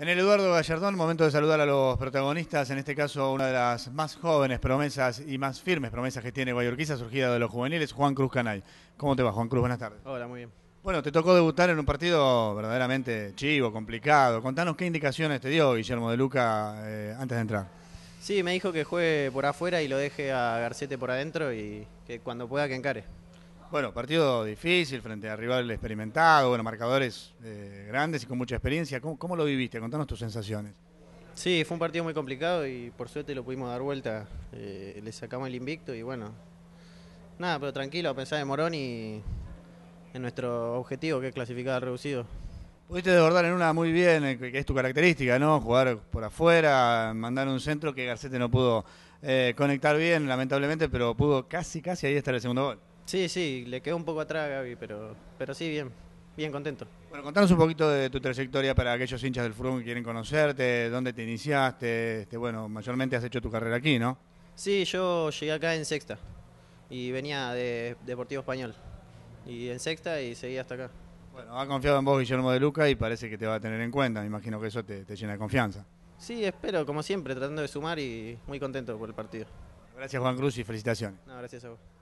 En el Eduardo Gallardón, momento de saludar a los protagonistas, en este caso una de las más jóvenes promesas y más firmes promesas que tiene Guayurquiza, surgida de los juveniles, Juan Cruz Canay. ¿Cómo te va, Juan Cruz? Buenas tardes. Hola, muy bien. Bueno, te tocó debutar en un partido verdaderamente chivo, complicado. Contanos qué indicaciones te dio Guillermo de Luca eh, antes de entrar. Sí, me dijo que juegue por afuera y lo deje a Garcete por adentro y que cuando pueda que encare. Bueno, partido difícil frente a rival experimentado, bueno, marcadores eh, grandes y con mucha experiencia. ¿Cómo, lo viviste? Contanos tus sensaciones. Sí, fue un partido muy complicado y por suerte lo pudimos dar vuelta. Eh, le sacamos el invicto y bueno, nada, pero tranquilo, a pensar en Morón y en nuestro objetivo que es clasificar reducido. Pudiste desbordar en una muy bien, eh, que es tu característica, ¿no? Jugar por afuera, mandar un centro que Garcete no pudo conectar bien, lamentablemente, pero pudo casi, casi ahí estar el segundo gol. Sí, sí, le quedó un poco atrás Gaby, pero, pero sí, bien, bien contento. Bueno, contanos un poquito de tu trayectoria para aquellos hinchas del fútbol que quieren conocerte, dónde te iniciaste, este, bueno, mayormente has hecho tu carrera aquí, ¿no? Sí, yo llegué acá en sexta y venía de Deportivo Español y en sexta y seguí hasta acá. Bueno, ha confiado en vos Guillermo de Luca y parece que te va a tener en cuenta, me imagino que eso te, te llena de confianza. Sí, espero, como siempre, tratando de sumar y muy contento por el partido. Gracias Juan Cruz y felicitaciones. No, gracias a vos.